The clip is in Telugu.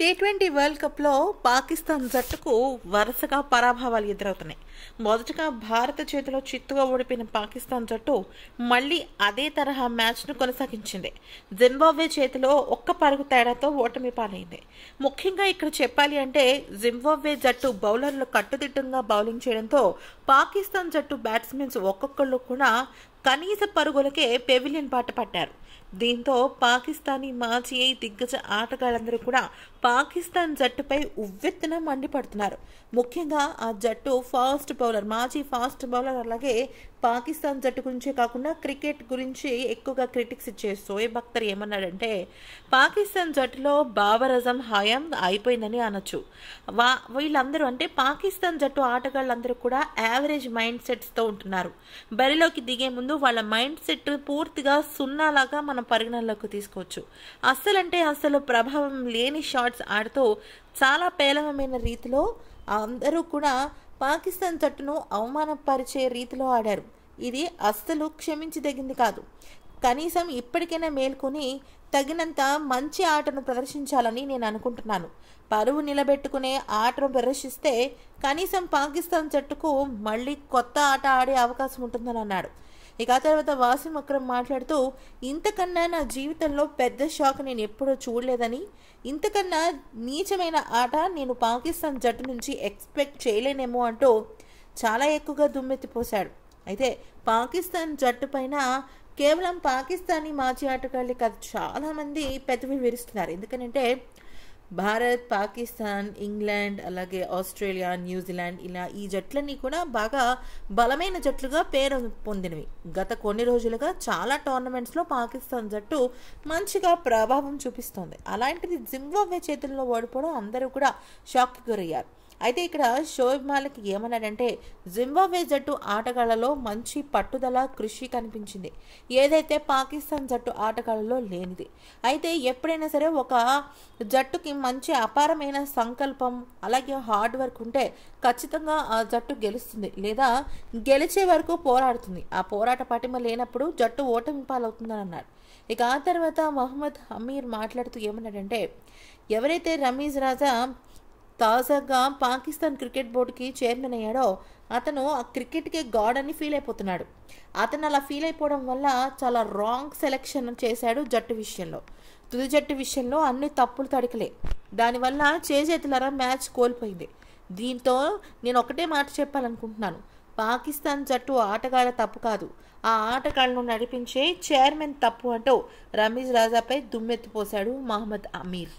టీ ట్వంటీ వరల్డ్ కప్లో పాకిస్తాన్ జట్టుకు వరుసగా పరాభవాలు ఎదురవుతున్నాయి మొదటగా భారత చేతిలో చిత్తుగా ఓడిపోయిన పాకిస్తాన్ జట్టు మళ్ళీ అదే తరహా మ్యాచ్ను కొనసాగించింది జింబాబ్వే చేతిలో ఒక్క పరుగు తేడాతో ఓటమి పాలైంది ముఖ్యంగా ఇక్కడ చెప్పాలి అంటే జింబాబ్వే జట్టు బౌలర్లు కట్టుదిట్టంగా బౌలింగ్ చేయడంతో పాకిస్తాన్ జట్టు బ్యాట్స్మెన్స్ ఒక్కొక్కళ్ళు కూడా కనీస పరుగులకే పెవిలియన్ బాట పట్టారు దీంతో పాకిస్తానీ మాజీ దిగ్గజ ఆటగాళ్ళందరూ కూడా పాకిస్తాన్ జట్టుపై ఉవ్వెత్తున మండిపడుతున్నారు ముఖ్యంగా ఆ జట్టు ఫాస్ట్ బౌలర్ మాజీ ఫాస్ట్ బౌలర్ అలాగే పాకిస్తాన్ జట్టు గురించే కాకుండా క్రికెట్ గురించి ఎక్కువగా క్రిటిక్స్ ఇచ్చే సోయబ్ అఖ్తర్ ఏమన్నాడంటే పాకిస్తాన్ జట్టులో బాబర్ అజం హయాం అయిపోయిందని అనొచ్చు వా వీళ్ళందరూ అంటే పాకిస్తాన్ జట్టు ఆటగాళ్ళందరూ కూడా యావరేజ్ మైండ్ సెట్స్తో ఉంటున్నారు బరిలోకి దిగే ముందు వాళ్ళ మైండ్ సెట్ పూర్తిగా సున్నాలాగా మనం పరిగణనలోకి తీసుకోవచ్చు అస్సలంటే అస్సలు ప్రభావం లేని షార్ట్స్ ఆడుతూ చాలా పేలవమైన రీతిలో అందరూ కూడా పాకిస్తాన్ జట్టును అవమానపరిచే రీతిలో ఆడారు ఇది అస్సలు క్షమించదగింది కాదు కనీసం ఇప్పటికైనా మేల్కొని తగినంత మంచి ఆటను ప్రదర్శించాలని నేను అనుకుంటున్నాను పరువు నిలబెట్టుకునే ఆటను ప్రదర్శిస్తే కనీసం పాకిస్తాన్ జట్టుకు మళ్ళీ కొత్త ఆట ఆడే అవకాశం ఉంటుందని అన్నాడు ఇక ఆ తర్వాత వాసిం అక్రమ్ మాట్లాడుతూ ఇంతకన్నా నా జీవితంలో పెద్ద షాక్ నేను ఎప్పుడూ చూడలేదని ఇంతకన్నా నీచమైన ఆట నేను పాకిస్తాన్ జట్టు నుంచి ఎక్స్పెక్ట్ చేయలేనేమో అంటూ చాలా ఎక్కువగా దుమ్మెత్తిపోశాడు అయితే పాకిస్తాన్ జట్టు పైన కేవలం పాకిస్తానీ మాజీ ఆటగాళ్ళే కాదు చాలామంది పెదవి విరుస్తున్నారు ఎందుకనంటే భారత్ పాకిస్తాన్ ఇంగ్లాండ్ అలాగే ఆస్ట్రేలియా న్యూజిలాండ్ ఇలా ఈ జట్లన్నీ కూడా బాగా బలమైన జట్లుగా పేరు పొందినవి గత కొన్ని రోజులుగా చాలా టోర్నమెంట్స్లో పాకిస్తాన్ జట్టు మంచిగా ప్రభావం చూపిస్తోంది అలాంటిది జింబాబ్వే చేతుల్లో ఓడిపోవడం అందరూ కూడా షాక్కి గురయ్యారు అయితే ఇక్కడ షోయబ్ మాలిక్ ఏమన్నాడంటే జింబాబ్వే జట్టు ఆటగాళ్లలో మంచి పట్టుదల కృషి కనిపించింది ఏదైతే పాకిస్తాన్ జట్టు ఆటగాళ్లలో లేనిది అయితే ఎప్పుడైనా సరే ఒక జట్టుకి మంచి అపారమైన సంకల్పం అలాగే హార్డ్ వర్క్ ఉంటే ఖచ్చితంగా ఆ జట్టు గెలుస్తుంది లేదా గెలిచే వరకు పోరాడుతుంది ఆ పోరాట పటిమ లేనప్పుడు జట్టు ఓటమి పాలవుతుందని అన్నాడు ఇక ఆ తర్వాత మహమ్మద్ అమీర్ మాట్లాడుతూ ఏమన్నాడంటే ఎవరైతే రమీజ్ రాజా తాజాగా పాకిస్తాన్ క్రికెట్ బోర్డుకి చైర్మన్ అయ్యాడో అతను ఆ క్రికెట్కే గాడ్ అని ఫీల్ అయిపోతున్నాడు అతను అలా ఫీల్ అయిపోవడం వల్ల చాలా రాంగ్ సెలెక్షన్ చేశాడు జట్టు విషయంలో తుది జట్టు విషయంలో అన్ని తప్పులు తడకలే దానివల్ల చేజేతులరా మ్యాచ్ కోల్పోయింది దీంతో నేను ఒకటే మాట చెప్పాలనుకుంటున్నాను పాకిస్తాన్ జట్టు ఆటగాళ్ళ తప్పు కాదు ఆ ఆటగాళ్లను నడిపించే చైర్మన్ తప్పు అంటూ రమీజ్ రాజాపై దుమ్మెత్తిపోశాడు మహమ్మద్ అమీర్